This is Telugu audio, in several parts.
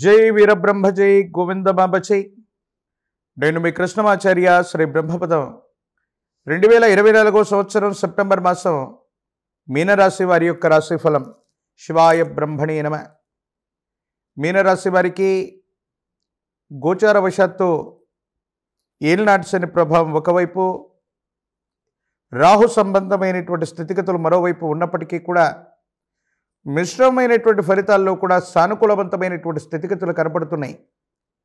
జై వీరబ్రహ్మ జై గోవింద బాబా జై నేను మీ కృష్ణమాచార్య శ్రీ బ్రహ్మపదం రెండు వేల ఇరవై నాలుగో సంవత్సరం సెప్టెంబర్ మాసం మీనరాశి వారి యొక్క రాశిఫలం శివాయ బ్రహ్మణి నమ మీనరాశి వారికి గోచారవశాత్తు ఏలినాటి శని ప్రభావం ఒకవైపు రాహు సంబంధమైనటువంటి స్థితిగతులు మరోవైపు ఉన్నప్పటికీ కూడా మిశ్రమైనటువంటి ఫలితాల్లో కూడా సానుకూలవంతమైనటువంటి స్థితిగతులు కనపడుతున్నాయి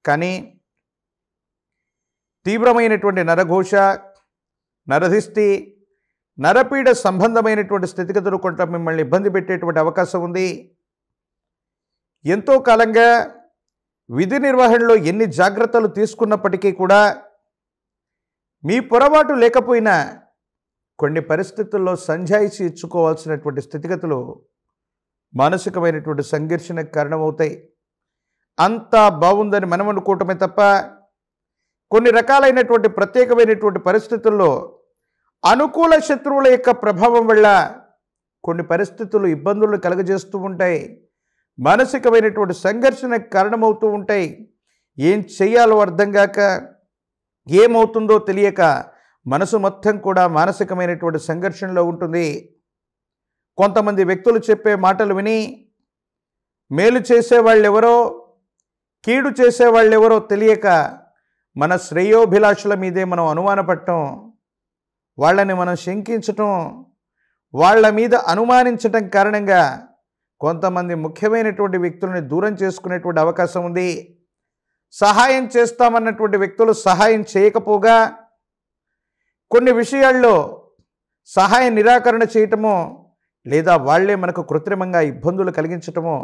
కానీ తీవ్రమైనటువంటి నరఘోష నరధిష్టి నరపీడ సంబంధమైనటువంటి స్థితిగతులు కొంత మిమ్మల్ని ఇబ్బంది పెట్టేటువంటి అవకాశం ఉంది ఎంతో కాలంగా విధి నిర్వహణలో ఎన్ని జాగ్రత్తలు తీసుకున్నప్పటికీ కూడా మీ పొరపాటు లేకపోయినా కొన్ని పరిస్థితుల్లో సంజాయిషి ఇచ్చుకోవాల్సినటువంటి స్థితిగతులు మానసికమైనటువంటి సంఘర్షణకు కారణమవుతాయి అంతా బాగుందని మనం అనుకోవటమే తప్ప కొన్ని రకాలైనటువంటి ప్రత్యేకమైనటువంటి పరిస్థితుల్లో అనుకూల శత్రువుల యొక్క ప్రభావం వల్ల కొన్ని పరిస్థితులు ఇబ్బందులు కలుగజేస్తూ ఉంటాయి మానసికమైనటువంటి సంఘర్షణకు కారణమవుతూ ఉంటాయి ఏం చేయాలో అర్థం కాక ఏమవుతుందో తెలియక మనసు మొత్తం కూడా మానసికమైనటువంటి సంఘర్షణలో ఉంటుంది కొంతమంది వ్యక్తులు చెప్పే మాటలు విని మేలు చేసేవాళ్ళు ఎవరో కీడు చేసేవాళ్ళు ఎవరో తెలియక మన శ్రేయోభిలాషుల మీదే మనం అనుమానపడటం వాళ్ళని మనం శంకించటం వాళ్ళ మీద అనుమానించటం కారణంగా కొంతమంది ముఖ్యమైనటువంటి వ్యక్తులని దూరం చేసుకునేటువంటి అవకాశం ఉంది సహాయం చేస్తామన్నటువంటి వ్యక్తులు సహాయం చేయకపోగా కొన్ని విషయాల్లో సహాయ నిరాకరణ చేయటము లేదా వాళ్లే మనకు కృత్రిమంగా ఇబ్బందులు కలిగించటమో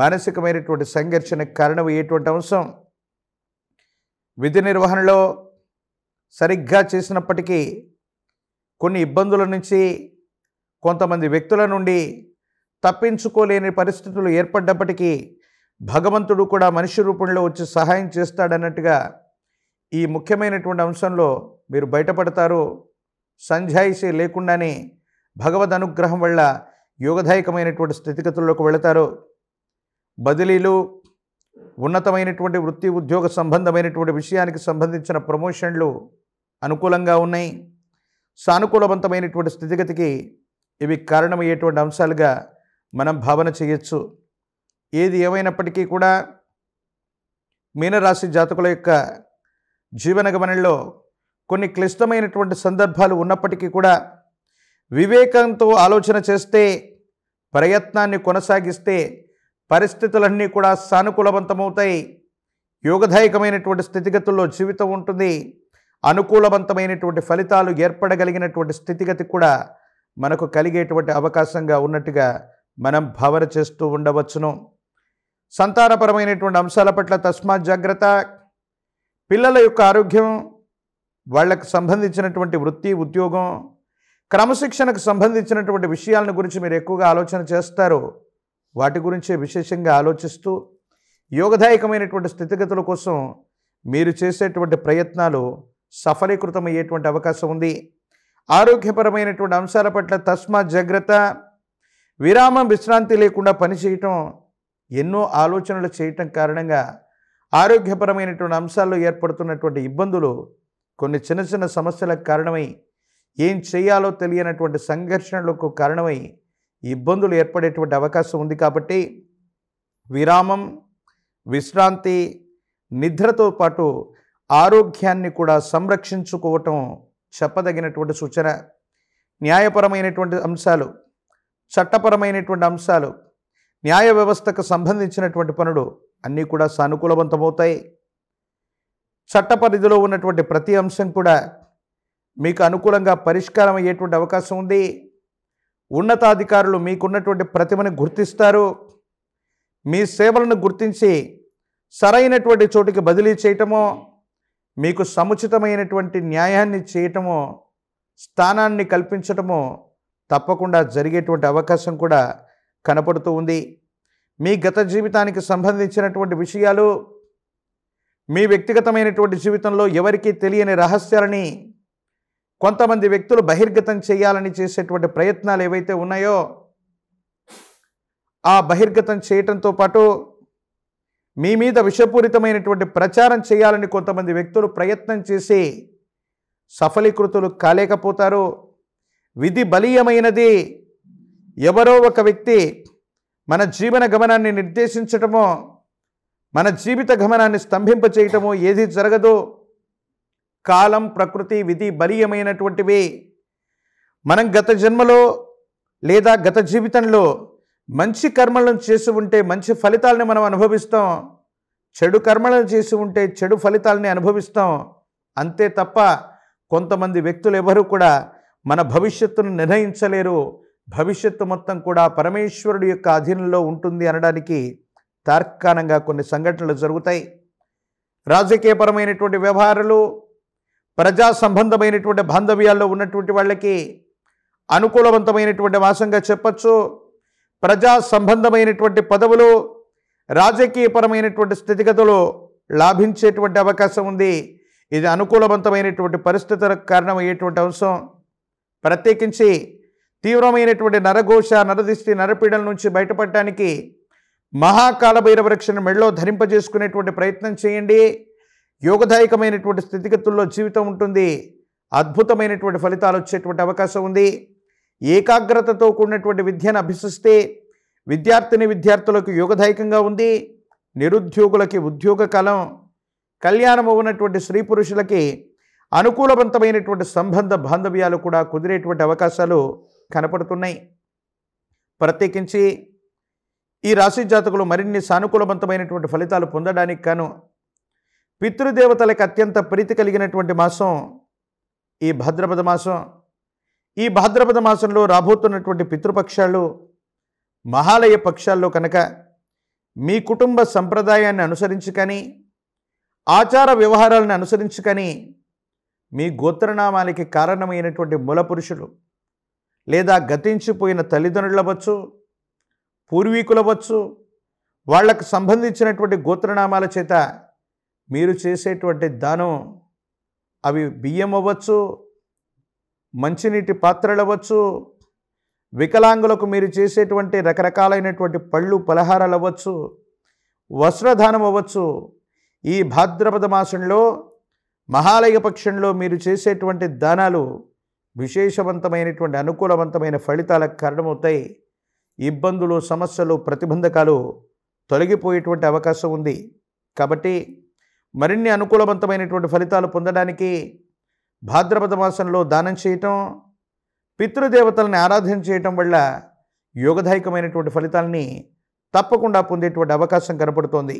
మానసికమైనటువంటి సంఘర్షణకు కారణమయ్యేటువంటి అంశం విధి నిర్వహణలో సరిగ్గా చేసినప్పటికీ కొన్ని ఇబ్బందుల నుంచి కొంతమంది వ్యక్తుల నుండి తప్పించుకోలేని పరిస్థితులు ఏర్పడ్డప్పటికీ భగవంతుడు కూడా మనిషి రూపంలో వచ్చి సహాయం చేస్తాడన్నట్టుగా ఈ ముఖ్యమైనటువంటి అంశంలో మీరు బయటపడతారు సంజాయిషి లేకుండానే భగవద్ అనుగ్రహం వల్ల యోగదాయకమైనటువంటి స్థితిగతుల్లోకి వెళతారో బదిలీలు ఉన్నతమైనటువంటి వృత్తి ఉద్యోగ సంబంధమైనటువంటి విషయానికి సంబంధించిన ప్రమోషన్లు అనుకూలంగా ఉన్నాయి సానుకూలవంతమైనటువంటి స్థితిగతికి ఇవి కారణమయ్యేటువంటి అంశాలుగా మనం భావన చేయొచ్చు ఏది ఏమైనప్పటికీ కూడా మీనరాశి జాతకుల యొక్క జీవన గమనంలో కొన్ని క్లిష్టమైనటువంటి సందర్భాలు ఉన్నప్పటికీ కూడా వివేకంతో ఆలోచన చేస్తే ప్రయత్నాన్ని కొనసాగిస్తే పరిస్థితులన్నీ కూడా సానుకూలవంతమవుతాయి యోగదాయకమైనటువంటి స్థితిగతుల్లో జీవితం ఉంటుంది అనుకూలవంతమైనటువంటి ఫలితాలు ఏర్పడగలిగినటువంటి స్థితిగతి కూడా మనకు కలిగేటువంటి అవకాశంగా ఉన్నట్టుగా మనం భావన చేస్తూ ఉండవచ్చును సంతానపరమైనటువంటి అంశాల పట్ల తస్మా జాగ్రత్త పిల్లల యొక్క ఆరోగ్యం వాళ్ళకు సంబంధించినటువంటి వృత్తి ఉద్యోగం క్రమశిక్షణకు సంబంధించినటువంటి విషయాలను గురించి మీరు ఎక్కువగా ఆలోచన చేస్తారు వాటి గురించే విశేషంగా ఆలోచిస్తూ యోగదాయకమైనటువంటి స్థితిగతుల కోసం మీరు చేసేటువంటి ప్రయత్నాలు సఫలీకృతమయ్యేటువంటి అవకాశం ఉంది ఆరోగ్యపరమైనటువంటి అంశాల పట్ల తస్మా జాగ్రత్త విరామం విశ్రాంతి లేకుండా పనిచేయటం ఎన్నో ఆలోచనలు చేయటం కారణంగా ఆరోగ్యపరమైనటువంటి అంశాల్లో ఏర్పడుతున్నటువంటి ఇబ్బందులు కొన్ని చిన్న చిన్న సమస్యలకు కారణమై ఏం చేయాలో తెలియనటువంటి సంఘర్షణలకు కారణమై ఇబ్బందులు ఏర్పడేటువంటి అవకాశం ఉంది కాబట్టి విరామం విశ్రాంతి నిద్రతో పాటు ఆరోగ్యాన్ని కూడా సంరక్షించుకోవటం చెప్పదగినటువంటి సూచన న్యాయపరమైనటువంటి అంశాలు చట్టపరమైనటువంటి అంశాలు న్యాయ వ్యవస్థకు సంబంధించినటువంటి పనులు అన్నీ కూడా సానుకూలవంతమవుతాయి చట్ట పరిధిలో ఉన్నటువంటి ప్రతి అంశం కూడా మీకు అనుకూలంగా పరిష్కారం అయ్యేటువంటి అవకాశం ఉంది ఉన్నతాధికారులు మీకున్నటువంటి ప్రతిమను గుర్తిస్తారు మీ సేవలను గుర్తించి సరైనటువంటి చోటికి బదిలీ చేయటమో మీకు సముచితమైనటువంటి న్యాయాన్ని చేయటమో స్థానాన్ని కల్పించటమో తప్పకుండా జరిగేటువంటి అవకాశం కూడా కనపడుతూ ఉంది మీ గత జీవితానికి సంబంధించినటువంటి విషయాలు మీ వ్యక్తిగతమైనటువంటి జీవితంలో ఎవరికీ తెలియని రహస్యాలని కొంతమంది వ్యక్తులు బహిర్గతం చేయాలని చేసేటువంటి ప్రయత్నాలు ఏవైతే ఉన్నాయో ఆ బహిర్గతం చేయటంతో పాటు మీ మీద విషపూరితమైనటువంటి ప్రచారం చేయాలని కొంతమంది వ్యక్తులు ప్రయత్నం చేసి సఫలీకృతులు కాలేకపోతారు విధి బలీయమైనది ఎవరో ఒక వ్యక్తి మన జీవన గమనాన్ని నిర్దేశించటమో మన జీవిత గమనాన్ని స్తంభింపచేయటమో ఏది జరగదు కాలం ప్రకృతి విధి బలీయమైనటువంటివే మనం గత జన్మలో లేదా గత జీవితంలో మంచి కర్మలను చేసి ఉంటే మంచి ఫలితాలని మనం అనుభవిస్తాం చెడు కర్మలను చేసి ఉంటే చెడు ఫలితాలని అనుభవిస్తాం అంతే తప్ప కొంతమంది వ్యక్తులు ఎవరు కూడా మన భవిష్యత్తును నిర్ణయించలేరు భవిష్యత్తు మొత్తం కూడా పరమేశ్వరుడు యొక్క అధీనంలో ఉంటుంది అనడానికి తార్కాణంగా కొన్ని సంఘటనలు జరుగుతాయి రాజకీయపరమైనటువంటి వ్యవహారాలు ప్రజా సంబంధమైనటువంటి బాంధవ్యాల్లో ఉన్నటువంటి వాళ్ళకి అనుకూలవంతమైనటువంటి మాసంగా చెప్పచ్చు ప్రజా సంబంధమైనటువంటి పదవులు రాజకీయపరమైనటువంటి స్థితిగతులు లాభించేటువంటి అవకాశం ఉంది ఇది అనుకూలవంతమైనటువంటి పరిస్థితులకు కారణమయ్యేటువంటి అంశం ప్రత్యేకించి తీవ్రమైనటువంటి నరఘోష నరదిష్టి నరపీడల నుంచి బయటపడటానికి మహాకాలభైరవ రక్షణ మెడలో ధరింపజేసుకునేటువంటి ప్రయత్నం చేయండి యోగదాయకమైనటువంటి స్థితిగతుల్లో జీవితం ఉంటుంది అద్భుతమైనటువంటి ఫలితాలు వచ్చేటువంటి అవకాశం ఉంది ఏకాగ్రతతో కూడినటువంటి విద్యను అభ్యసిస్తే విద్యార్థిని విద్యార్థులకు యోగదాయకంగా ఉంది నిరుద్యోగులకి ఉద్యోగ కాలం కళ్యాణం ఉన్నటువంటి స్త్రీ పురుషులకి అనుకూలవంతమైనటువంటి సంబంధ బాంధవ్యాలు కూడా కుదిరేటువంటి అవకాశాలు కనపడుతున్నాయి ప్రత్యేకించి ఈ రాశి జాతకులు మరిన్ని సానుకూలవంతమైనటువంటి ఫలితాలు పొందడానికి కాను పితృదేవతలకు అత్యంత ప్రీతి కలిగినటువంటి మాసం ఈ భద్రపద మాసం ఈ భాద్రపద మాసంలో రాబోతున్నటువంటి పితృపక్షాలు మహాలయ పక్షాల్లో కనుక మీ కుటుంబ సంప్రదాయాన్ని అనుసరించి కానీ ఆచార వ్యవహారాలను అనుసరించి కానీ మీ గోత్రనామాలకి కారణమైనటువంటి మూల పురుషులు లేదా గతించిపోయిన తల్లిదండ్రులవచ్చు పూర్వీకులవచ్చు వాళ్లకు సంబంధించినటువంటి గోత్రనామాల చేత మీరు చేసేటువంటి దానం అవి బియ్యం అవ్వచ్చు మంచినీటి పాత్రలు అవ్వచ్చు వికలాంగులకు మీరు చేసేటువంటి రకరకాలైనటువంటి పళ్ళు పలహారాలు అవ్వచ్చు వస్త్రదానం అవ్వచ్చు ఈ భాద్రపద మాసంలో మహాలయ పక్షంలో మీరు చేసేటువంటి దానాలు విశేషవంతమైనటువంటి అనుకూలవంతమైన ఫలితాలకు కారణమవుతాయి ఇబ్బందులు సమస్యలు ప్రతిబంధకాలు తొలగిపోయేటువంటి అవకాశం ఉంది కాబట్టి మరిన్ని అనుకూలవంతమైనటువంటి ఫలితాలు పొందడానికి భాద్రపద మాసంలో దానం చేయటం పితృదేవతల్ని ఆరాధన చేయటం వల్ల యోగదాయకమైనటువంటి ఫలితాలని తప్పకుండా పొందేటువంటి అవకాశం కనపడుతోంది